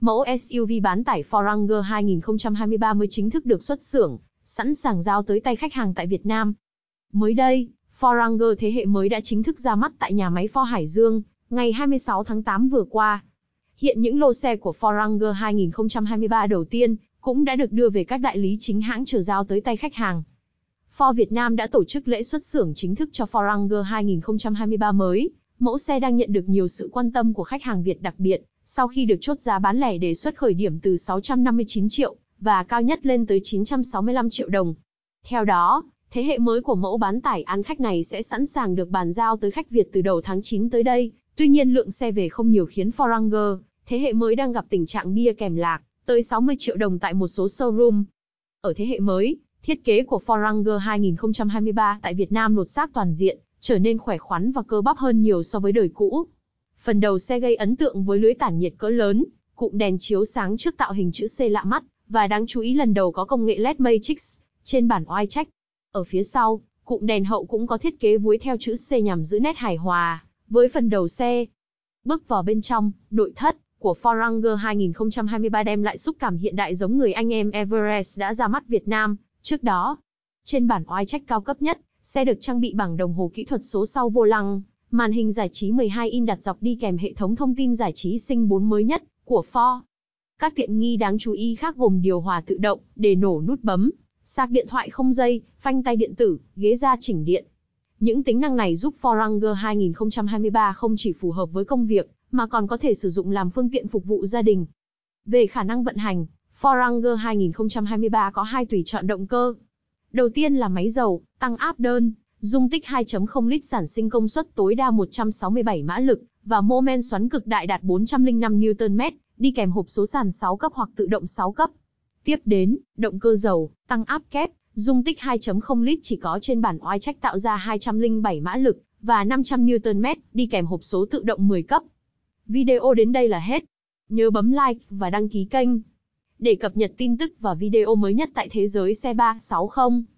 Mẫu SUV bán tải Ford 2023 mới chính thức được xuất xưởng, sẵn sàng giao tới tay khách hàng tại Việt Nam. Mới đây, Ford thế hệ mới đã chính thức ra mắt tại nhà máy Ford Hải Dương, ngày 26 tháng 8 vừa qua. Hiện những lô xe của Ford 2023 đầu tiên cũng đã được đưa về các đại lý chính hãng chờ giao tới tay khách hàng. Ford Việt Nam đã tổ chức lễ xuất xưởng chính thức cho Ford 2023 mới. Mẫu xe đang nhận được nhiều sự quan tâm của khách hàng Việt đặc biệt sau khi được chốt giá bán lẻ đề xuất khởi điểm từ 659 triệu và cao nhất lên tới 965 triệu đồng. Theo đó, thế hệ mới của mẫu bán tải ăn khách này sẽ sẵn sàng được bàn giao tới khách Việt từ đầu tháng 9 tới đây. Tuy nhiên lượng xe về không nhiều khiến Forranger, thế hệ mới đang gặp tình trạng bia kèm lạc, tới 60 triệu đồng tại một số showroom. Ở thế hệ mới, thiết kế của Forranger 2023 tại Việt Nam lột xác toàn diện, trở nên khỏe khoắn và cơ bắp hơn nhiều so với đời cũ. Phần đầu xe gây ấn tượng với lưới tản nhiệt cỡ lớn, cụm đèn chiếu sáng trước tạo hình chữ C lạ mắt, và đáng chú ý lần đầu có công nghệ LED Matrix trên bản oai trách. Ở phía sau, cụm đèn hậu cũng có thiết kế vuối theo chữ C nhằm giữ nét hài hòa với phần đầu xe. Bước vào bên trong, nội thất của Ford 2023 đem lại xúc cảm hiện đại giống người anh em Everest đã ra mắt Việt Nam trước đó. Trên bản oai trách cao cấp nhất, xe được trang bị bảng đồng hồ kỹ thuật số sau vô lăng, Màn hình giải trí 12 in đặt dọc đi kèm hệ thống thông tin giải trí sinh 4 mới nhất của Ford. Các tiện nghi đáng chú ý khác gồm điều hòa tự động để nổ nút bấm, sạc điện thoại không dây, phanh tay điện tử, ghế da chỉnh điện. Những tính năng này giúp Ford Ranger 2023 không chỉ phù hợp với công việc, mà còn có thể sử dụng làm phương tiện phục vụ gia đình. Về khả năng vận hành, Ford Ranger 2023 có hai tùy chọn động cơ. Đầu tiên là máy dầu, tăng áp đơn, dung tích 2.0 lít sản sinh công suất tối đa 167 mã lực và mô men xoắn cực đại đạt 405 Nm, đi kèm hộp số sàn 6 cấp hoặc tự động 6 cấp. Tiếp đến, động cơ dầu, tăng áp kép, dung tích 2.0 lít chỉ có trên bản oai trách tạo ra 207 mã lực và 500 Nm, đi kèm hộp số tự động 10 cấp. Video đến đây là hết. Nhớ bấm like và đăng ký kênh để cập nhật tin tức và video mới nhất tại thế giới xe 360.